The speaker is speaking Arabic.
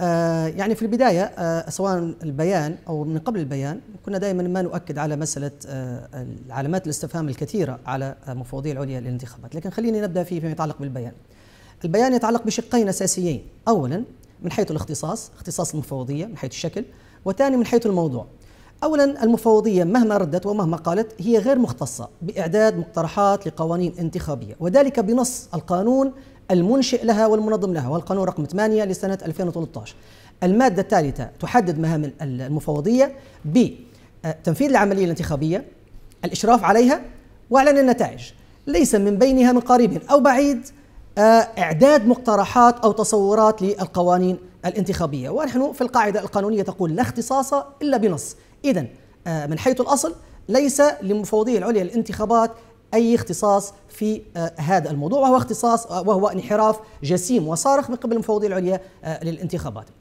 آه، يعني في البدايه آه، سواء البيان او من قبل البيان كنا دائما ما نؤكد على مساله آه، علامات الاستفهام الكثيره على مفوضيه العليا للانتخابات، لكن خليني نبدا فيما يتعلق بالبيان. البيان يتعلق بشقين اساسيين، اولا من حيث الاختصاص، اختصاص المفوضيه من حيث الشكل، وثاني من حيث الموضوع. اولا المفوضيه مهما ردت ومهما قالت هي غير مختصه باعداد مقترحات لقوانين انتخابيه، وذلك بنص القانون المنشئ لها والمنظم لها والقانون رقم 8 لسنة 2013 المادة الثالثة تحدد مهام المفوضية بتنفيذ آه، العملية الانتخابية الإشراف عليها وإعلان النتائج ليس من بينها من قريب أو بعيد آه، إعداد مقترحات أو تصورات للقوانين الانتخابية ونحن في القاعدة القانونية تقول لا اختصاص إلا بنص إذا آه، من حيث الأصل ليس للمفوضية العليا للانتخابات اي اختصاص في آه، هذا الموضوع وهو اختصاص آه، وهو انحراف جسيم وصارخ من قبل المفوضيه العليا آه، للانتخابات.